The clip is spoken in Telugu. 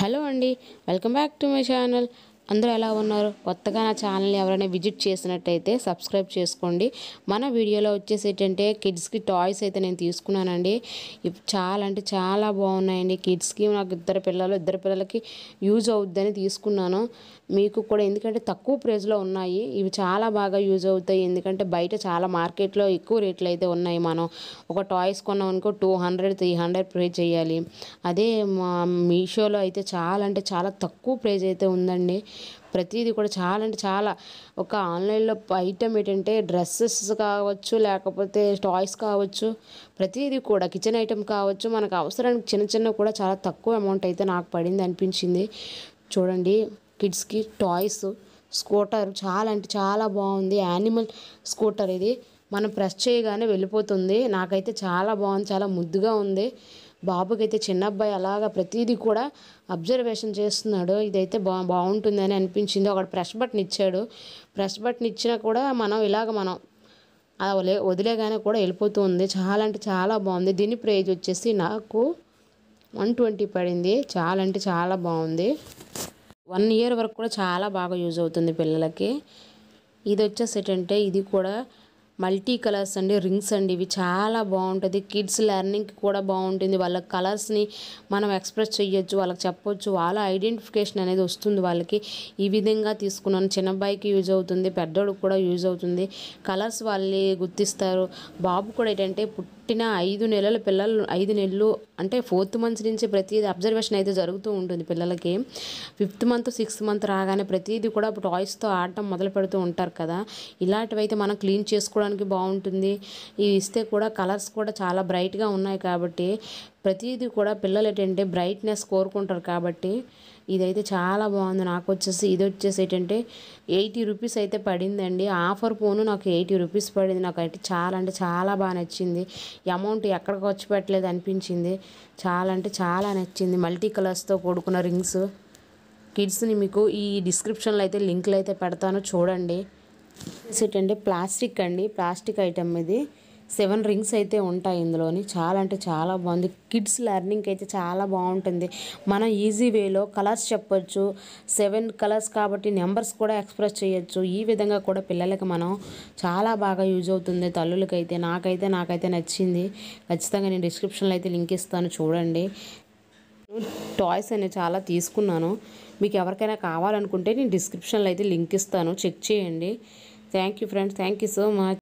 హలో అండి welcome back to my channel అందరూ ఎలా ఉన్నారు కొత్తగా నా ఛానల్ని ఎవరైనా విజిట్ చేసినట్టయితే సబ్స్క్రైబ్ చేసుకోండి మన వీడియోలో వచ్చేసి ఏంటంటే కిడ్స్కి టాయ్స్ అయితే నేను తీసుకున్నానండి చాలా అంటే చాలా బాగున్నాయండి కిడ్స్కి నాకు ఇద్దరు పిల్లలు ఇద్దరు పిల్లలకి యూజ్ అవుద్దని తీసుకున్నాను మీకు కూడా ఎందుకంటే తక్కువ ప్రైజ్లో ఉన్నాయి ఇవి చాలా బాగా యూజ్ అవుతాయి ఎందుకంటే బయట చాలా మార్కెట్లో ఎక్కువ రేట్లు అయితే ఉన్నాయి మనం ఒక టాయ్స్ కొన్నాం అనుకో two hundred three hundred price చేయాలి అదే మా మీషోలో అయితే చాలా అంటే చాలా తక్కువ ప్రైజ్ అయితే ఉందండి ప్రతిదీ కూడా చాలా అంటే చాలా ఒక ఆన్లైన్లో ఐటమ్ ఏంటంటే డ్రెస్సెస్ కావచ్చు లేకపోతే టాయ్స్ కావచ్చు ప్రతిదీ కూడా కిచెన్ ఐటమ్ కావచ్చు మనకు అవసరానికి చిన్న చిన్న కూడా చాలా తక్కువ అమౌంట్ అయితే నాకు పడింది అనిపించింది చూడండి కిడ్స్కి టాయ్స్ స్కూటర్ చాలా అంటే చాలా బాగుంది యానిమల్ స్కూటర్ ఇది మనం ప్రెస్ చేయగానే వెళ్ళిపోతుంది నాకైతే చాలా బాగుంది చాలా ముద్దుగా ఉంది బాబుకైతే చిన్న అబ్బాయి అలాగ ప్రతిదీ కూడా అబ్జర్వేషన్ చేస్తున్నాడు ఇదైతే బా బాగుంటుందని అనిపించింది ఒకడు ప్రెస్ బటన్ ఇచ్చాడు ప్రెస్ బటన్ ఇచ్చినా కూడా మనం ఇలాగ మనం వదిలే వదిలేగానే కూడా వెళ్ళిపోతూ ఉంది చాలా అంటే చాలా బాగుంది దీని ప్రైజ్ వచ్చేసి నాకు వన్ ట్వంటీ పడింది చాలా అంటే చాలా బాగుంది వన్ ఇయర్ వరకు కూడా చాలా బాగా యూజ్ అవుతుంది పిల్లలకి ఇది వచ్చేసి ఏంటంటే ఇది కూడా మల్టీ కలర్స్ అండి రింగ్స్ అండి ఇవి చాలా బాగుంటుంది కిడ్స్ లెర్నింగ్కి కూడా బాగుంటుంది వాళ్ళ కలర్స్ని మనం ఎక్స్ప్రెస్ చేయొచ్చు వాళ్ళకి చెప్పొచ్చు వాళ్ళ ఐడెంటిఫికేషన్ అనేది వస్తుంది వాళ్ళకి ఈ విధంగా తీసుకున్నాను చిన్న అబ్బాయికి యూజ్ అవుతుంది పెద్దోడికి కూడా యూజ్ అవుతుంది కలర్స్ వాళ్ళు గుర్తిస్తారు బాబు కూడా ఏంటంటే పుట్టిన ఐదు నెలల పిల్లలు ఐదు నెలలు అంటే ఫోర్త్ మంత్స్ నుంచి ప్రతిదీ అబ్జర్వేషన్ అయితే జరుగుతూ ఉంటుంది పిల్లలకి ఫిఫ్త్ మంత్ సిక్స్త్ మంత్ రాగానే ప్రతిదీ కూడా టాయ్స్తో ఆడటం మొదలు పెడుతూ ఉంటారు కదా ఇలాంటివైతే మనం క్లీన్ చేసుకోవడానికి బాగుంటుంది ఇవి ఇస్తే కూడా కలర్స్ కూడా చాలా బ్రైట్గా ఉన్నాయి కాబట్టి ప్రతిదీ కూడా పిల్లలు ఏంటంటే బ్రైట్నెస్ కోరుకుంటారు కాబట్టి ఇదైతే చాలా బాగుంది నాకు వచ్చేసి ఇది వచ్చేసి ఏంటంటే ఎయిటీ రూపీస్ అయితే పడిందండి ఆఫర్ ఫోను నాకు ఎయిటీ రూపీస్ పడింది నాకు అయితే చాలా అంటే చాలా బాగా నచ్చింది అమౌంట్ ఎక్కడ ఖర్చు పెట్టలేదు అనిపించింది చాలా అంటే చాలా నచ్చింది మల్టీ కలర్స్తో కూడుకున్న రింగ్స్ కిడ్స్ని మీకు ఈ డిస్క్రిప్షన్లో అయితే లింక్లు అయితే పెడతాను చూడండి ఏంటంటే ప్లాస్టిక్ అండి ప్లాస్టిక్ ఐటమ్ ఇది సెవెన్ రింగ్స్ అయితే ఉంటాయి ఇందులోని చాలా అంటే చాలా బాగుంది కిడ్స్ లెర్నింగ్కి అయితే చాలా బాగుంటుంది మనం ఈజీ వేలో కలర్స్ చెప్పొచ్చు సెవెన్ కలర్స్ కాబట్టి నెంబర్స్ కూడా ఎక్స్ప్రెస్ చేయొచ్చు ఈ విధంగా కూడా పిల్లలకి మనం చాలా బాగా యూజ్ అవుతుంది తల్లులకైతే నాకైతే నాకైతే నచ్చింది ఖచ్చితంగా నేను డిస్క్రిప్షన్లో అయితే లింక్ ఇస్తాను చూడండి టాయ్స్ అనేవి చాలా తీసుకున్నాను మీకు ఎవరికైనా కావాలనుకుంటే నేను డిస్క్రిప్షన్లో అయితే లింక్ ఇస్తాను చెక్ చేయండి thank you friends thank you so much